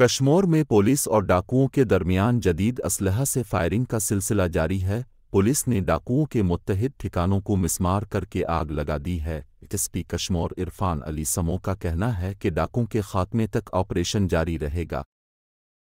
कश्मीर में पुलिस और डाकुओं के दरमियान जदीद असलहा से फायरिंग का सिलसिला जारी है पुलिस ने डाकुओं के मुतहद ठिकानों को मिसमार करके आग लगा दी है एसपी कश्मोर इरफान अली समो का कहना है कि डाक़ुओं के खात्मे तक ऑपरेशन जारी रहेगा